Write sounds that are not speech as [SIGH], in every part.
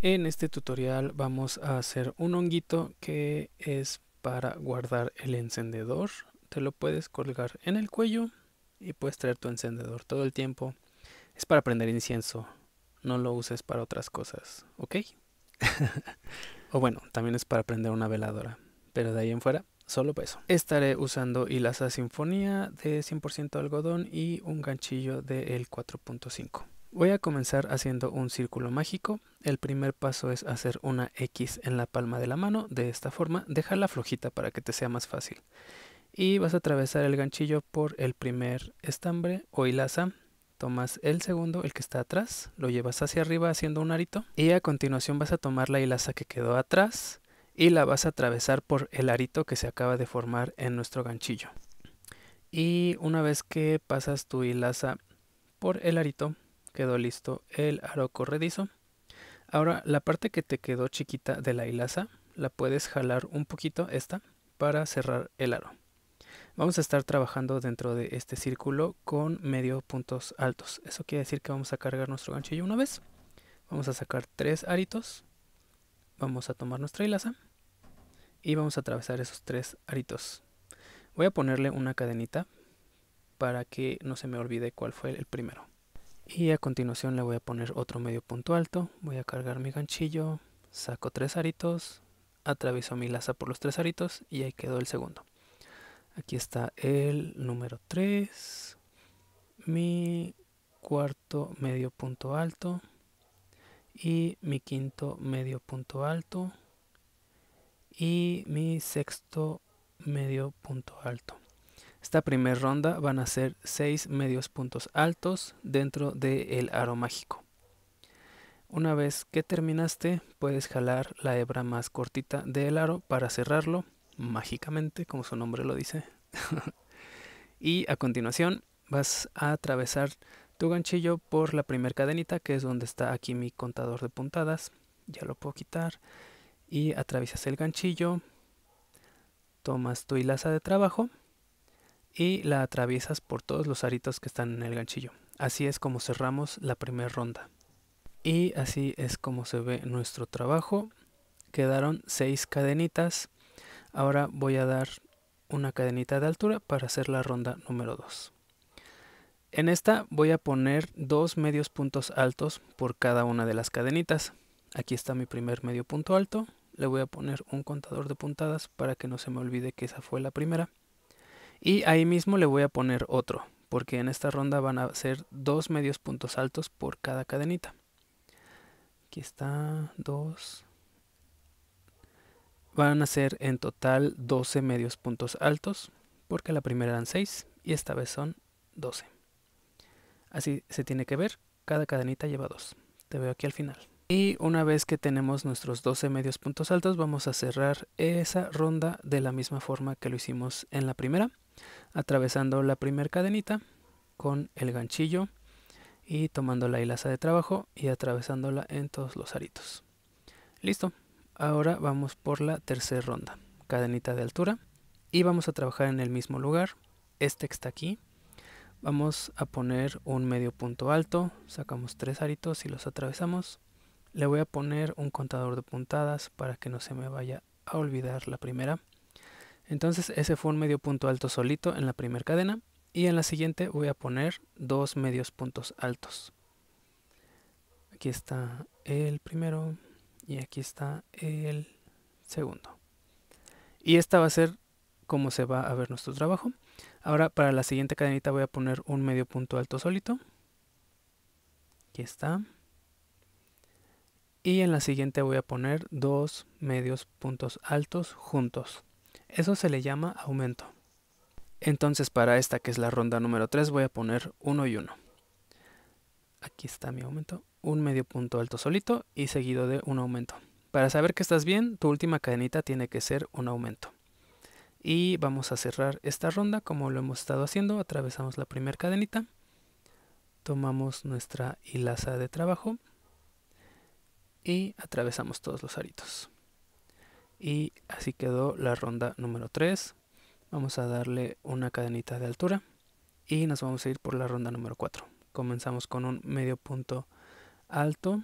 En este tutorial vamos a hacer un honguito que es para guardar el encendedor. Te lo puedes colgar en el cuello y puedes traer tu encendedor todo el tiempo. Es para prender incienso, no lo uses para otras cosas, ¿ok? [LAUGHS] o bueno, también es para prender una veladora, pero de ahí en fuera solo peso. Estaré usando hilaza sinfonía de 100% algodón y un ganchillo del de 4.5. Voy a comenzar haciendo un círculo mágico. El primer paso es hacer una X en la palma de la mano. De esta forma, déjala flojita para que te sea más fácil. Y vas a atravesar el ganchillo por el primer estambre o hilaza. Tomas el segundo, el que está atrás, lo llevas hacia arriba haciendo un arito. Y a continuación vas a tomar la hilaza que quedó atrás y la vas a atravesar por el arito que se acaba de formar en nuestro ganchillo. Y una vez que pasas tu hilaza por el arito, quedó listo el aro corredizo. Ahora la parte que te quedó chiquita de la hilaza la puedes jalar un poquito esta para cerrar el aro. Vamos a estar trabajando dentro de este círculo con medio puntos altos. Eso quiere decir que vamos a cargar nuestro gancho y una vez. Vamos a sacar tres aritos. Vamos a tomar nuestra hilaza. Y vamos a atravesar esos tres aritos. Voy a ponerle una cadenita para que no se me olvide cuál fue el primero y a continuación le voy a poner otro medio punto alto voy a cargar mi ganchillo saco tres aritos atravieso mi laza por los tres aritos y ahí quedó el segundo aquí está el número 3 mi cuarto medio punto alto y mi quinto medio punto alto y mi sexto medio punto alto esta primera ronda van a ser 6 medios puntos altos dentro del aro mágico. Una vez que terminaste, puedes jalar la hebra más cortita del aro para cerrarlo mágicamente, como su nombre lo dice. [LAUGHS] y a continuación vas a atravesar tu ganchillo por la primera cadenita, que es donde está aquí mi contador de puntadas. Ya lo puedo quitar. Y atraviesas el ganchillo, tomas tu hilaza de trabajo y la atraviesas por todos los aritos que están en el ganchillo. Así es como cerramos la primera ronda. Y así es como se ve nuestro trabajo. Quedaron seis cadenitas. Ahora voy a dar una cadenita de altura para hacer la ronda número 2. En esta voy a poner dos medios puntos altos por cada una de las cadenitas. Aquí está mi primer medio punto alto. Le voy a poner un contador de puntadas para que no se me olvide que esa fue la primera. Y ahí mismo le voy a poner otro, porque en esta ronda van a ser dos medios puntos altos por cada cadenita. Aquí está, dos. Van a ser en total 12 medios puntos altos, porque la primera eran 6 y esta vez son 12. Así se tiene que ver, cada cadenita lleva dos Te veo aquí al final. Y una vez que tenemos nuestros 12 medios puntos altos, vamos a cerrar esa ronda de la misma forma que lo hicimos en la primera atravesando la primer cadenita con el ganchillo y tomando la hilaza de trabajo y atravesándola en todos los aritos. Listo, ahora vamos por la tercera ronda, cadenita de altura y vamos a trabajar en el mismo lugar, este que está aquí. Vamos a poner un medio punto alto, sacamos tres aritos y los atravesamos. Le voy a poner un contador de puntadas para que no se me vaya a olvidar la primera. Entonces ese fue un medio punto alto solito en la primera cadena y en la siguiente voy a poner dos medios puntos altos. Aquí está el primero y aquí está el segundo. Y esta va a ser como se va a ver nuestro trabajo. Ahora para la siguiente cadenita voy a poner un medio punto alto solito. Aquí está. Y en la siguiente voy a poner dos medios puntos altos juntos. Eso se le llama aumento. Entonces para esta que es la ronda número 3 voy a poner 1 y 1. Aquí está mi aumento. Un medio punto alto solito y seguido de un aumento. Para saber que estás bien, tu última cadenita tiene que ser un aumento. Y vamos a cerrar esta ronda como lo hemos estado haciendo. Atravesamos la primera cadenita. Tomamos nuestra hilaza de trabajo. Y atravesamos todos los aritos. Y así quedó la ronda número 3. Vamos a darle una cadenita de altura y nos vamos a ir por la ronda número 4. Comenzamos con un medio punto alto.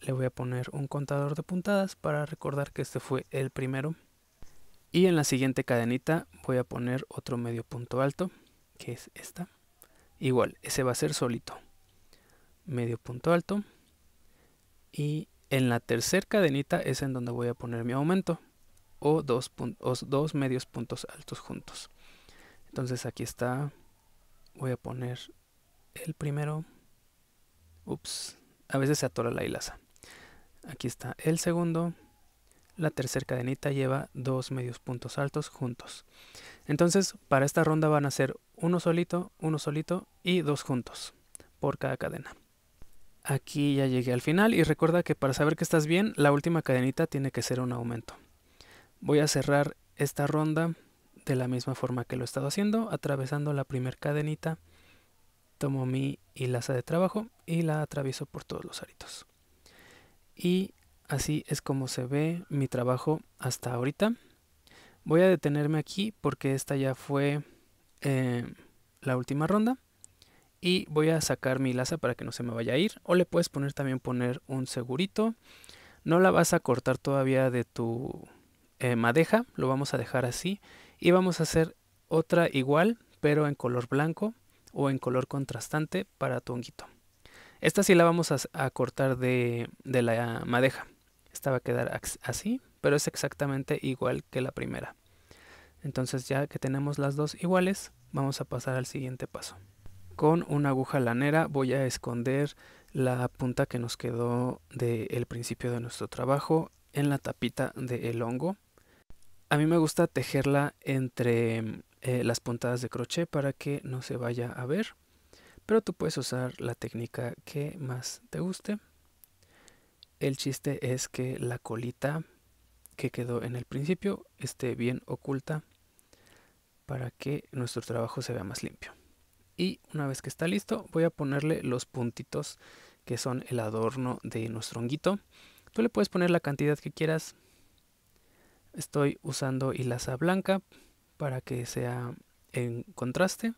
Le voy a poner un contador de puntadas para recordar que este fue el primero. Y en la siguiente cadenita voy a poner otro medio punto alto, que es esta. Igual, ese va a ser solito. Medio punto alto y en la tercera cadenita es en donde voy a poner mi aumento o dos, o dos medios puntos altos juntos. Entonces aquí está, voy a poner el primero. Ups, a veces se atora la hilaza. Aquí está el segundo. La tercera cadenita lleva dos medios puntos altos juntos. Entonces, para esta ronda van a ser uno solito, uno solito y dos juntos por cada cadena. Aquí ya llegué al final y recuerda que para saber que estás bien, la última cadenita tiene que ser un aumento. Voy a cerrar esta ronda de la misma forma que lo he estado haciendo, atravesando la primer cadenita, tomo mi hilaza de trabajo y la atravieso por todos los aritos. Y así es como se ve mi trabajo hasta ahorita. Voy a detenerme aquí porque esta ya fue eh, la última ronda y voy a sacar mi laza para que no se me vaya a ir o le puedes poner también poner un segurito no la vas a cortar todavía de tu eh, madeja lo vamos a dejar así y vamos a hacer otra igual pero en color blanco o en color contrastante para tu honguito esta sí la vamos a, cortar de, de la madeja esta va a quedar así pero es exactamente igual que la primera entonces ya que tenemos las dos iguales vamos a pasar al siguiente paso con una aguja lanera voy a esconder la punta que nos quedó del principio de nuestro trabajo en la tapita del hongo. A mí me gusta tejerla entre eh, las puntadas de crochet para que no se vaya a ver, pero tú puedes usar la técnica que más te guste. El chiste es que la colita que quedó en el principio esté bien oculta para que nuestro trabajo se vea más limpio y una vez que está listo voy a ponerle los puntitos que son el adorno de nuestro honguito. Tú le puedes poner la cantidad que quieras. Estoy usando hilaza blanca para que sea en contraste.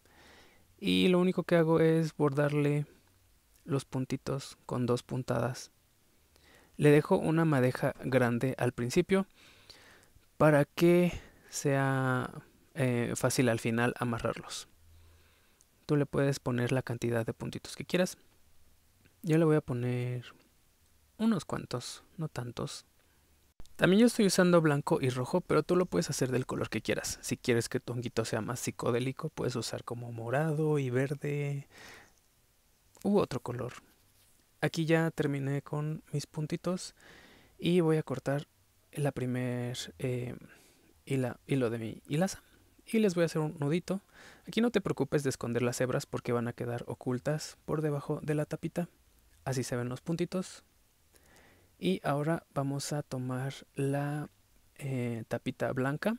Y lo único que hago es bordarle los puntitos con dos puntadas. Le dejo una madeja grande al principio para que sea eh, fácil al final amarrarlos. Tú le puedes poner la cantidad de puntitos que quieras. Yo le voy a poner unos cuantos, no tantos. También yo estoy usando blanco y rojo, pero tú lo puedes hacer del color que quieras. Si quieres que tu honguito sea más psicodélico, puedes usar como morado y verde u otro color. Aquí ya terminé con mis puntitos y voy a cortar la primer hilo eh, de mi hilaza y les voy a hacer un nudito. Aquí no te preocupes de esconder las hebras porque van a quedar ocultas por debajo de la tapita. Así se ven los puntitos. Y ahora vamos a tomar la eh, tapita blanca.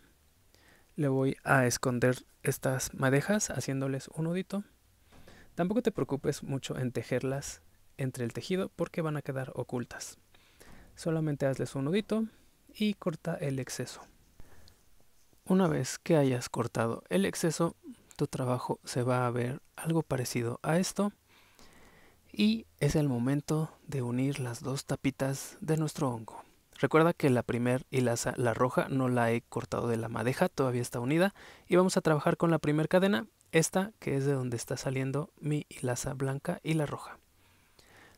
Le voy a esconder estas madejas haciéndoles un nudito. Tampoco te preocupes mucho en tejerlas entre el tejido porque van a quedar ocultas. Solamente hazles un nudito y corta el exceso. Una vez que hayas cortado el exceso, tu trabajo se va a ver algo parecido a esto. Y es el momento de unir las dos tapitas de nuestro hongo. Recuerda que la primer hilaza, la roja, no la he cortado de la madeja, todavía está unida. Y vamos a trabajar con la primera cadena, esta que es de donde está saliendo mi hilaza blanca y la roja.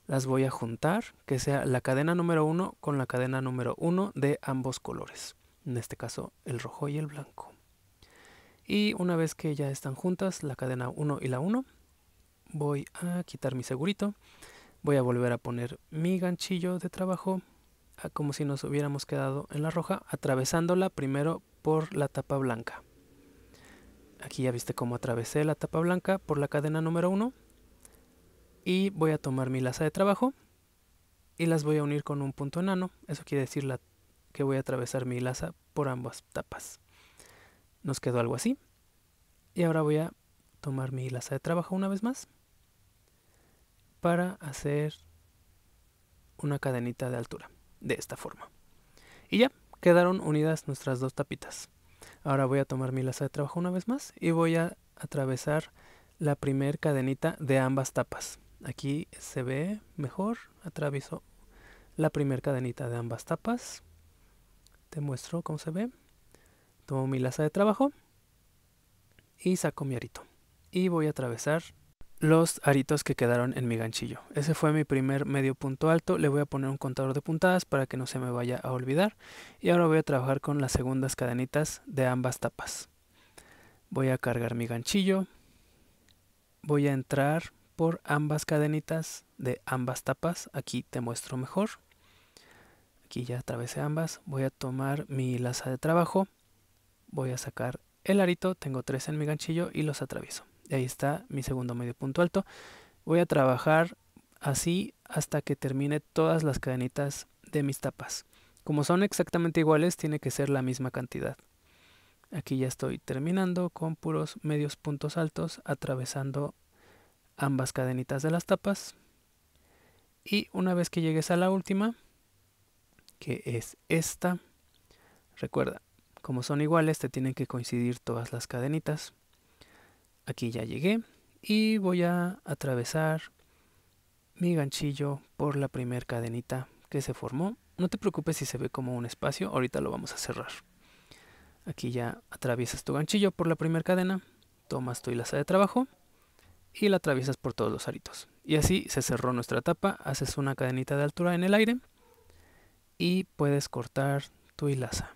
Las voy a juntar, que sea la cadena número 1 con la cadena número 1 de ambos colores en este caso el rojo y el blanco. Y una vez que ya están juntas la cadena 1 y la 1, voy a quitar mi segurito, voy a volver a poner mi ganchillo de trabajo como si nos hubiéramos quedado en la roja, atravesándola primero por la tapa blanca. Aquí ya viste cómo atravesé la tapa blanca por la cadena número 1 y voy a tomar mi laza de trabajo y las voy a unir con un punto enano, eso quiere decir la que voy a atravesar mi laza por ambas tapas. Nos quedó algo así. Y ahora voy a tomar mi laza de trabajo una vez más para hacer una cadenita de altura, de esta forma. Y ya, quedaron unidas nuestras dos tapitas. Ahora voy a tomar mi laza de trabajo una vez más y voy a atravesar la primer cadenita de ambas tapas. Aquí se ve mejor, atravieso la primer cadenita de ambas tapas te muestro cómo se ve. Tomo mi laza de trabajo y saco mi arito. Y voy a atravesar los aritos que quedaron en mi ganchillo. Ese fue mi primer medio punto alto. Le voy a poner un contador de puntadas para que no se me vaya a olvidar. Y ahora voy a trabajar con las segundas cadenitas de ambas tapas. Voy a cargar mi ganchillo. Voy a entrar por ambas cadenitas de ambas tapas. Aquí te muestro mejor. Aquí ya atravesé ambas. Voy a tomar mi laza de trabajo. Voy a sacar el arito. Tengo tres en mi ganchillo y los atravieso. Y ahí está mi segundo medio punto alto. Voy a trabajar así hasta que termine todas las cadenitas de mis tapas. Como son exactamente iguales, tiene que ser la misma cantidad. Aquí ya estoy terminando con puros medios puntos altos, atravesando ambas cadenitas de las tapas. Y una vez que llegues a la última, que es esta. Recuerda, como son iguales, te tienen que coincidir todas las cadenitas. Aquí ya llegué y voy a atravesar mi ganchillo por la primera cadenita que se formó. No te preocupes si se ve como un espacio, ahorita lo vamos a cerrar. Aquí ya atraviesas tu ganchillo por la primera cadena, tomas tu hilaza de trabajo y la atraviesas por todos los aritos. Y así se cerró nuestra tapa, haces una cadenita de altura en el aire y puedes cortar tu hilaza.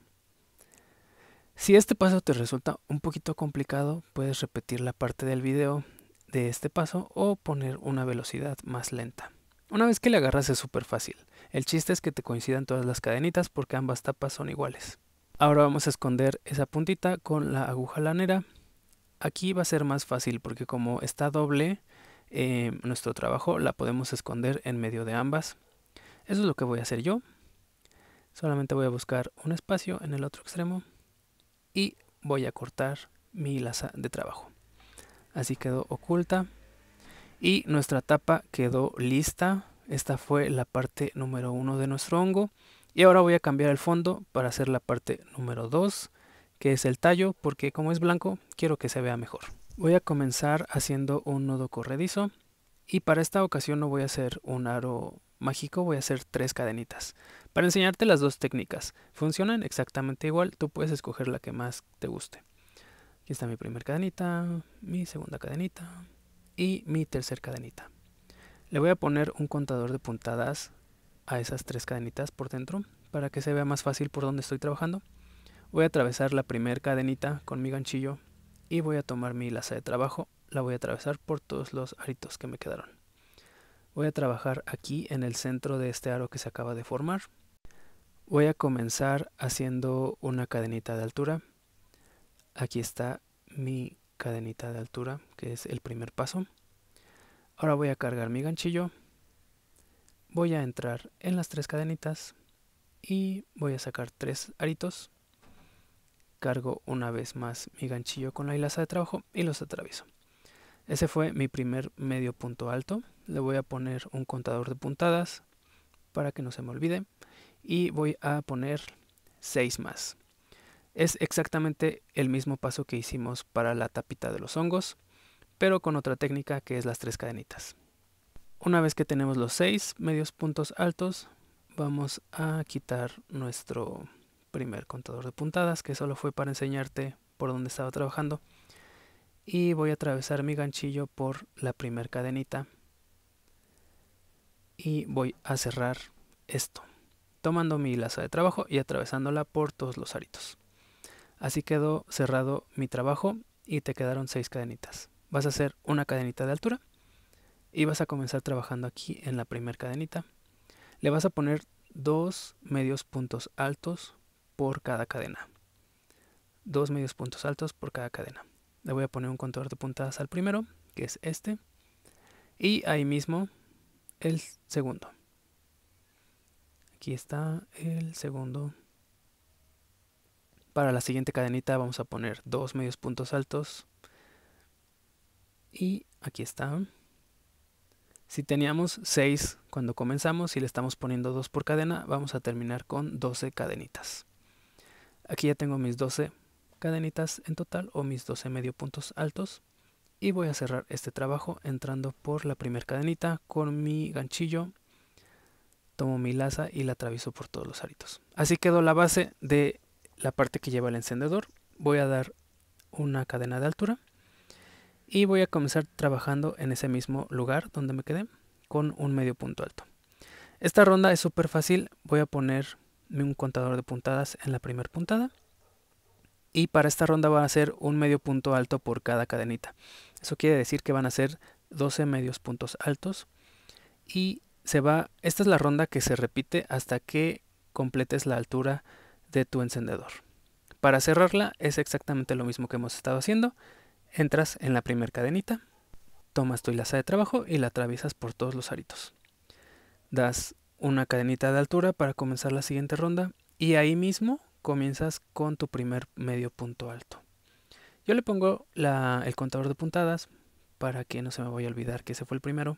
Si este paso te resulta un poquito complicado, puedes repetir la parte del video de este paso o poner una velocidad más lenta. Una vez que le agarras es súper fácil. El chiste es que te coincidan todas las cadenitas porque ambas tapas son iguales. Ahora vamos a esconder esa puntita con la aguja lanera. Aquí va a ser más fácil porque como está doble eh, nuestro trabajo, la podemos esconder en medio de ambas. Eso es lo que voy a hacer yo. Solamente voy a buscar un espacio en el otro extremo y voy a cortar mi laza de trabajo. Así quedó oculta y nuestra tapa quedó lista. Esta fue la parte número uno de nuestro hongo. Y ahora voy a cambiar el fondo para hacer la parte número 2, que es el tallo, porque como es blanco, quiero que se vea mejor. Voy a comenzar haciendo un nudo corredizo y para esta ocasión no voy a hacer un aro mágico voy a hacer tres cadenitas. Para enseñarte las dos técnicas, funcionan exactamente igual, tú puedes escoger la que más te guste. Aquí está mi primer cadenita, mi segunda cadenita y mi tercer cadenita. Le voy a poner un contador de puntadas a esas tres cadenitas por dentro para que se vea más fácil por dónde estoy trabajando. Voy a atravesar la primera cadenita con mi ganchillo y voy a tomar mi laza de trabajo, la voy a atravesar por todos los aritos que me quedaron. Voy a trabajar aquí en el centro de este aro que se acaba de formar. Voy a comenzar haciendo una cadenita de altura. Aquí está mi cadenita de altura, que es el primer paso. Ahora voy a cargar mi ganchillo. Voy a entrar en las tres cadenitas y voy a sacar tres aritos. Cargo una vez más mi ganchillo con la hilaza de trabajo y los atravieso. Ese fue mi primer medio punto alto le voy a poner un contador de puntadas para que no se me olvide y voy a poner 6 más. Es exactamente el mismo paso que hicimos para la tapita de los hongos, pero con otra técnica que es las tres cadenitas. Una vez que tenemos los 6 medios puntos altos, vamos a quitar nuestro primer contador de puntadas, que solo fue para enseñarte por dónde estaba trabajando. Y voy a atravesar mi ganchillo por la primer cadenita y voy a cerrar esto, tomando mi laza de trabajo y atravesándola por todos los aritos. Así quedó cerrado mi trabajo y te quedaron seis cadenitas. Vas a hacer una cadenita de altura y vas a comenzar trabajando aquí en la primera cadenita. Le vas a poner dos medios puntos altos por cada cadena. Dos medios puntos altos por cada cadena. Le voy a poner un contador de puntadas al primero, que es este. Y ahí mismo el segundo. Aquí está el segundo. Para la siguiente cadenita vamos a poner dos medios puntos altos. Y aquí está. Si teníamos seis cuando comenzamos y le estamos poniendo dos por cadena, vamos a terminar con 12 cadenitas. Aquí ya tengo mis 12 cadenitas en total o mis 12 medio puntos altos y voy a cerrar este trabajo entrando por la primera cadenita con mi ganchillo tomo mi laza y la atravieso por todos los aritos así quedó la base de la parte que lleva el encendedor voy a dar una cadena de altura y voy a comenzar trabajando en ese mismo lugar donde me quedé con un medio punto alto esta ronda es súper fácil voy a ponerme un contador de puntadas en la primera puntada y para esta ronda van a ser un medio punto alto por cada cadenita. Eso quiere decir que van a ser 12 medios puntos altos y se va, esta es la ronda que se repite hasta que completes la altura de tu encendedor. Para cerrarla es exactamente lo mismo que hemos estado haciendo. Entras en la primera cadenita, tomas tu hilaza de trabajo y la atraviesas por todos los aritos. Das una cadenita de altura para comenzar la siguiente ronda y ahí mismo comienzas con tu primer medio punto alto. Yo le pongo el contador de puntadas para que no se me vaya a olvidar que ese fue el primero.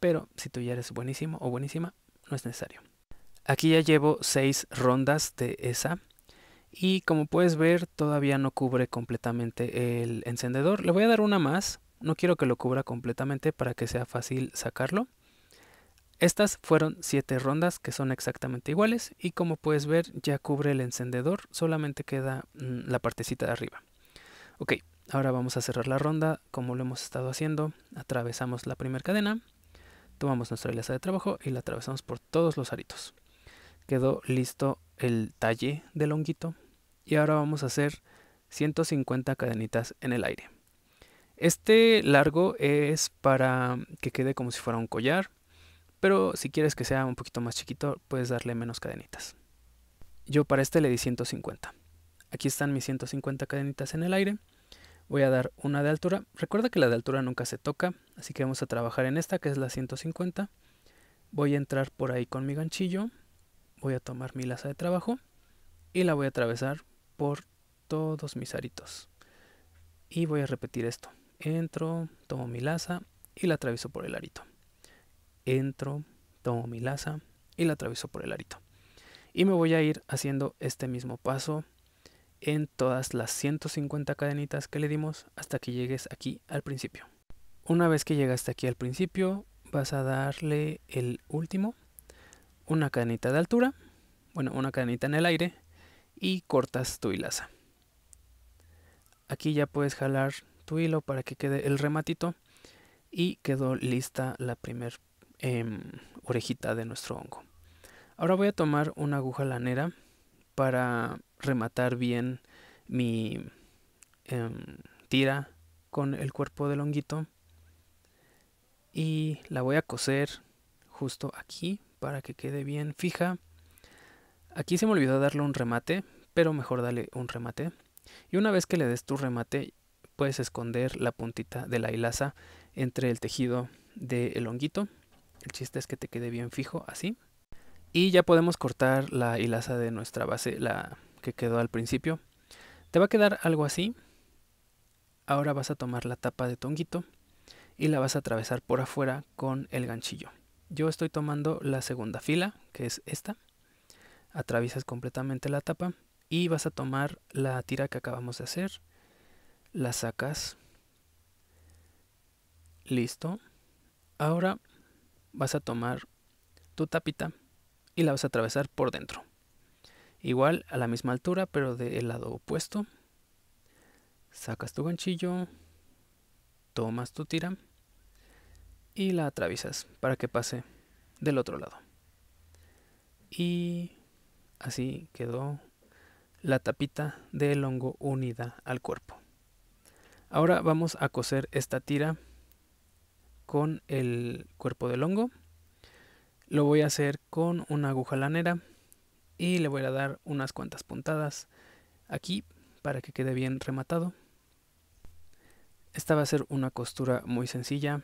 Pero si tú ya eres buenísimo o buenísima, no es necesario. Aquí ya llevo 6 rondas de esa. Y como puedes ver, todavía no cubre completamente el encendedor. Le voy a dar una más. No quiero que lo cubra completamente para que sea fácil sacarlo. Estas fueron 7 rondas que son exactamente iguales y como puedes ver ya cubre el encendedor, solamente queda mm, la partecita de arriba. Ok, ahora vamos a cerrar la ronda como lo hemos estado haciendo. Atravesamos la primera cadena, tomamos nuestra lista de trabajo y la atravesamos por todos los aritos. Quedó listo el talle del honguito y ahora vamos a hacer 150 cadenitas en el aire. Este largo es para que quede como si fuera un collar pero si quieres que sea un poquito más chiquito, puedes darle menos cadenitas. Yo para este le di 150. Aquí están mis 150 cadenitas en el aire. Voy a dar una de altura. Recuerda que la de altura nunca se toca, así que vamos a trabajar en esta que es la 150. Voy a entrar por ahí con mi ganchillo. Voy a tomar mi laza de trabajo y la voy a atravesar por todos mis aritos. Y voy a repetir esto. Entro, tomo mi laza y la atravieso por el arito entro, tomo mi laza y la atravieso por el arito. Y me voy a ir haciendo este mismo paso en todas las 150 cadenitas que le dimos hasta que llegues aquí al principio. Una vez que llegaste aquí al principio, vas a darle el último, una cadenita de altura, bueno, una cadenita en el aire y cortas tu hilaza. Aquí ya puedes jalar tu hilo para que quede el rematito y quedó lista la primera Em, orejita de nuestro hongo. Ahora voy a tomar una aguja lanera para rematar bien mi em, tira con el cuerpo del honguito y la voy a coser justo aquí para que quede bien fija. Aquí se me olvidó darle un remate, pero mejor dale un remate. Y una vez que le des tu remate, puedes esconder la puntita de la hilaza entre el tejido del honguito el chiste es que te quede bien fijo, así. Y ya podemos cortar la hilaza de nuestra base, la que quedó al principio. Te va a quedar algo así. Ahora vas a tomar la tapa de tonguito y la vas a atravesar por afuera con el ganchillo. Yo estoy tomando la segunda fila, que es esta. Atraviesas completamente la tapa y vas a tomar la tira que acabamos de hacer. La sacas. Listo. Ahora vas a tomar tu tapita y la vas a atravesar por dentro. Igual a la misma altura, pero del lado opuesto. Sacas tu ganchillo, tomas tu tira y la atraviesas para que pase del otro lado. Y así quedó la tapita del hongo unida al cuerpo. Ahora vamos a coser esta tira con el cuerpo del hongo. Lo voy a hacer con una aguja lanera y le voy a dar unas cuantas puntadas aquí para que quede bien rematado. Esta va a ser una costura muy sencilla.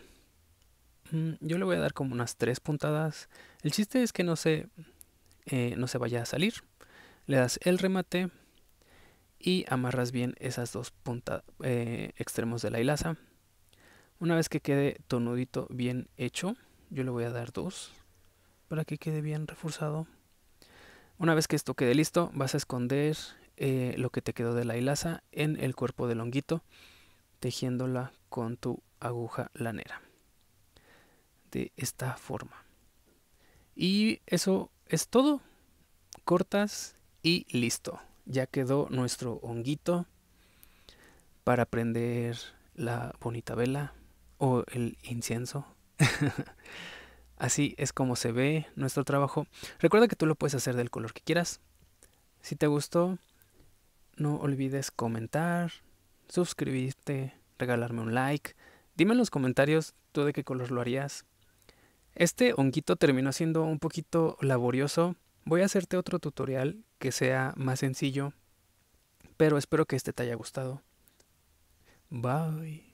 Mm, yo le voy a dar como unas tres puntadas. El chiste es que no se, eh, no se vaya a salir. Le das el remate y amarras bien esas dos puntas eh, extremos de la hilaza. Una vez que quede tonudito bien hecho, yo le voy a dar dos para que quede bien reforzado. Una vez que esto quede listo, vas a esconder eh, lo que te quedó de la hilaza en el cuerpo del honguito, tejiéndola con tu aguja lanera. De esta forma. Y eso es todo. Cortas y listo. Ya quedó nuestro honguito para prender la bonita vela o el incienso. [LAUGHS] Así es como se ve nuestro trabajo. Recuerda que tú lo puedes hacer del color que quieras. Si te gustó, no olvides comentar, suscribirte, regalarme un like. Dime en los comentarios tú de qué color lo harías. Este honguito terminó siendo un poquito laborioso. Voy a hacerte otro tutorial que sea más sencillo, pero espero que este te haya gustado. Bye.